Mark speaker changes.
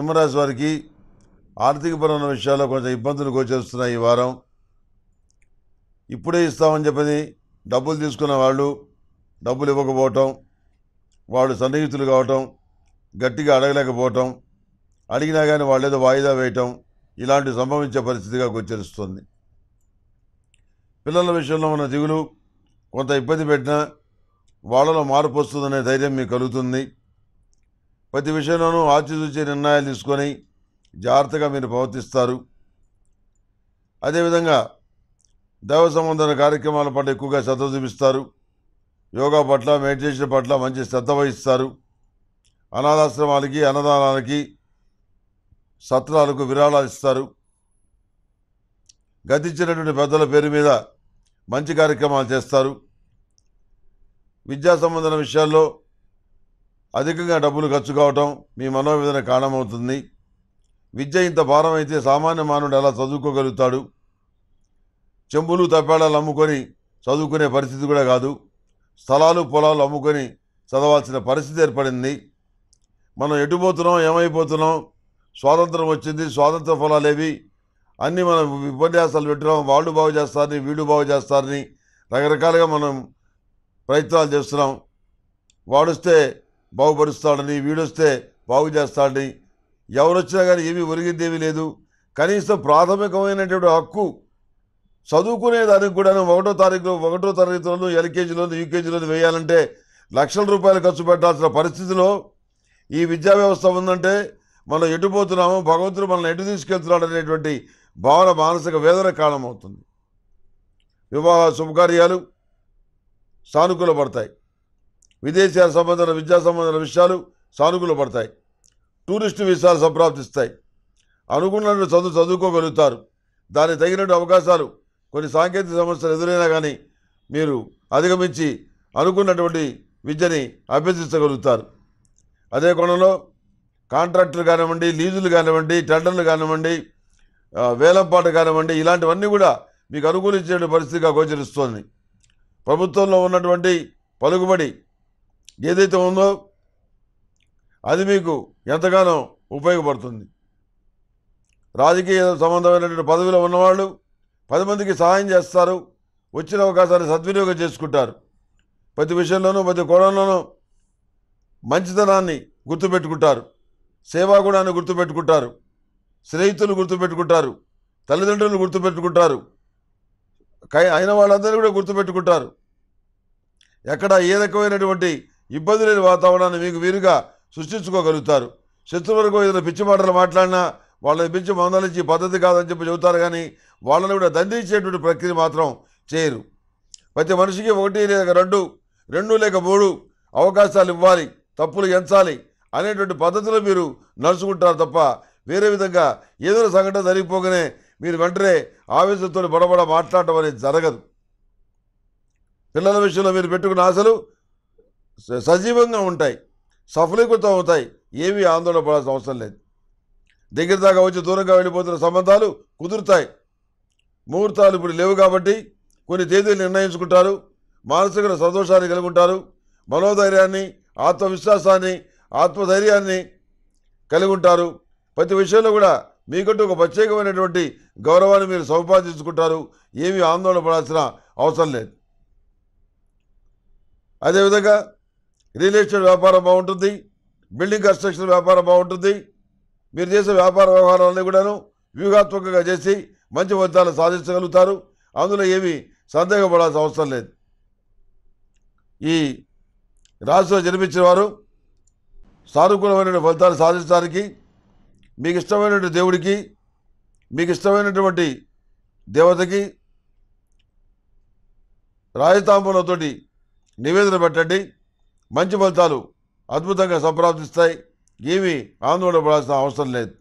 Speaker 1: సింహరాశి వారికి ఆర్థికపరమైన విషయాల్లో కొంచెం ఇబ్బందులు గోచరిస్తున్నాయి ఈ వారం ఇప్పుడే ఇస్తామని చెప్పని డబ్బులు తీసుకున్న వాళ్ళు డబ్బులు ఇవ్వకపోవటం వాళ్ళు సన్నిహితులు కావటం గట్టిగా అడగలేకపోవటం అడిగినా కానీ వాళ్ళు ఏదో వాయిదా వేయటం ఇలాంటివి సంభవించే పరిస్థితిగా గోచరిస్తుంది పిల్లల విషయంలో ఉన్న దిగులు కొంత ఇబ్బంది పెట్టినా వాళ్ళలో మార్పు వస్తుందనే ధైర్యం మీకు కలుగుతుంది ప్రతి విషయంలోనూ ఆచితూచి నిర్ణయాలు తీసుకొని జాగ్రత్తగా మీరు ప్రవర్తిస్తారు అదేవిధంగా దైవ సంబంధమైన కార్యక్రమాల పట్ల ఎక్కువగా శ్రద్ధ చూపిస్తారు యోగా పట్ల మెడిటేషన్ పట్ల మంచి శ్రద్ధ వహిస్తారు అనాథాశ్రమాలకి అన్నదానాలకి సత్రాలకు విరాళాలు ఇస్తారు గతించినటువంటి పెద్దల పేరు మీద మంచి కార్యక్రమాలు చేస్తారు విద్యా సంబంధమైన విషయాల్లో అధికంగా డబ్బులు ఖర్చు కావటం మీ మనోవేదన కారణమవుతుంది విద్య ఇంత భారం అయితే సామాన్య మానవుడు ఎలా చదువుకోగలుగుతాడు చెంబులు తప్పేళాలు అమ్ముకొని చదువుకునే పరిస్థితి కూడా కాదు స్థలాలు పొలాలు అమ్ముకొని చదవాల్సిన పరిస్థితి ఏర్పడింది మనం ఎటుపోతున్నాం ఏమైపోతున్నాం స్వాతంత్రం వచ్చింది స్వాతంత్ర ఫలాలేవి అన్నీ మనం ఉపన్యాసాలు పెట్టడం వాళ్ళు బాగు చేస్తారని వీళ్ళు బాగు చేస్తారని రకరకాలుగా మనం ప్రయత్నాలు చేస్తున్నాం వాడిస్తే బాగుపరుస్తాడని వీడొస్తే బాగు చేస్తాడని ఎవరొచ్చినా కానీ ఏమీ ఏమీ లేదు కనీసం ప్రాథమికమైనటువంటి హక్కు చదువుకునే దానికి కూడా ఒకటో తారీఖులో ఒకటో తరగతిలోను ఎల్కేజీలోను యూకేజీలోను వేయాలంటే లక్షల రూపాయలు ఖర్చు పెట్టాల్సిన పరిస్థితిలో ఈ విద్యా వ్యవస్థ ఉందంటే మనం ఎటుపోతున్నామో భగవంతుడు మనల్ని ఎటు తీసుకెళ్తున్నాడు అనేటువంటి భావన మానసిక వేదన కారణమవుతుంది వివాహ శుభకార్యాలు సానుకూలపడతాయి విదేశాల సంబంధమైన విద్యా సంబంధమైన విషయాలు సానుకూల పడతాయి టూరిస్టు విషయాలు సంప్రాప్తిస్తాయి అనుకున్న చదువు చదువుకోగలుగుతారు దానికి తగినట్టు అవకాశాలు కొన్ని సాంకేతిక సమస్యలు ఎదురైనా కానీ మీరు అధిగమించి అనుకున్నటువంటి విద్యని అభ్యసించగలుగుతారు అదే కోణంలో కాంట్రాక్టులు కానివ్వండి లీజులు కానివ్వండి టెండర్లు కానివ్వండి వేలంపాట కానివ్వండి ఇలాంటివన్నీ కూడా మీకు అనుకూలించే పరిస్థితిగా గోచరిస్తోంది ప్రభుత్వంలో ఉన్నటువంటి పలుకుబడి ఏదైతే ఉందో అది మీకు ఎంతగానో ఉపయోగపడుతుంది రాజకీయ సంబంధమైనటువంటి పదవిలో ఉన్నవాళ్ళు పది మందికి సహాయం చేస్తారు వచ్చిన అవకాశాన్ని సద్వినియోగం చేసుకుంటారు ప్రతి విషయంలోనూ ప్రతి కోణంలోనూ మంచితనాన్ని గుర్తుపెట్టుకుంటారు సేవాగుణాన్ని గుర్తుపెట్టుకుంటారు స్నేహితులు గుర్తుపెట్టుకుంటారు తల్లిదండ్రులు గుర్తుపెట్టుకుంటారు అయిన వాళ్ళందరూ కూడా గుర్తుపెట్టుకుంటారు ఎక్కడ ఏ రకమైనటువంటి ఇబ్బంది లేని వాతావరణాన్ని మీకు వీరుగా సృష్టించుకోగలుగుతారు శత్రువులకు ఏదైనా పిచ్చి మాటలు మాట్లాడినా వాళ్ళని పిచ్చి మందలించి పద్ధతి కాదని చెప్పి చెబుతారు కానీ వాళ్ళని కూడా దండించేటువంటి ప్రక్రియ మాత్రం చేయరు ప్రతి మనిషికి ఒకటి లేక రెండు రెండు లేక మూడు అవకాశాలు ఇవ్వాలి తప్పులు ఎంచాలి అనేటువంటి పద్ధతిలో మీరు నడుచుకుంటారు తప్ప వేరే విధంగా ఏదైనా సంఘటన జరిగిపోగానే మీరు వెంటనే ఆవేశంతో బడబడ మాట్లాడటం అనేది జరగదు పిల్లల విషయంలో మీరు పెట్టుకున్న ఆశలు సజీవంగా ఉంటాయి సఫలీకృతం అవుతాయి ఏమీ ఆందోళన పడాల్సిన అవసరం లేదు దగ్గర దాకా వచ్చి దూరంగా వెళ్ళిపోతున్న సంబంధాలు కుదురుతాయి ముహూర్తాలు ఇప్పుడు లేవు కాబట్టి కొన్ని తేదీలు నిర్ణయించుకుంటారు మానసిక సంతోషాన్ని కలుగుంటారు మనోధైర్యాన్ని ఆత్మవిశ్వాసాన్ని ఆత్మధైర్యాన్ని కలిగి ఉంటారు ప్రతి విషయంలో కూడా మీకంటూ ఒక ప్రత్యేకమైనటువంటి గౌరవాన్ని మీరు సంపాదించుకుంటారు ఏమీ ఆందోళన పడాల్సిన అవసరం లేదు అదేవిధంగా రియల్ ఎస్టేట్ వ్యాపారం బాగుంటుంది బిల్డింగ్ కన్స్ట్రక్షన్ వ్యాపారం బాగుంటుంది మీరు చేసే వ్యాపార వ్యవహారాలన్నీ కూడాను వ్యూహాత్మకంగా చేసి మంచి ఫలితాలు సాధించగలుగుతారు అందులో ఏమీ సందేహపడాల్సిన అవసరం లేదు ఈ రాశిలో జన్మించిన వారు సానుకూలమైనటువంటి ఫలితాలు సాధించడానికి మీకు ఇష్టమైనటువంటి దేవుడికి మీకు ఇష్టమైనటువంటి దేవతకి రాజతాంబూలంతో నివేదన పెట్టండి మంచి ఫలితాలు అద్భుతంగా సంప్రాప్తిస్తాయి ఏమీ ఆందోళన పడాల్సిన అవసరం లేదు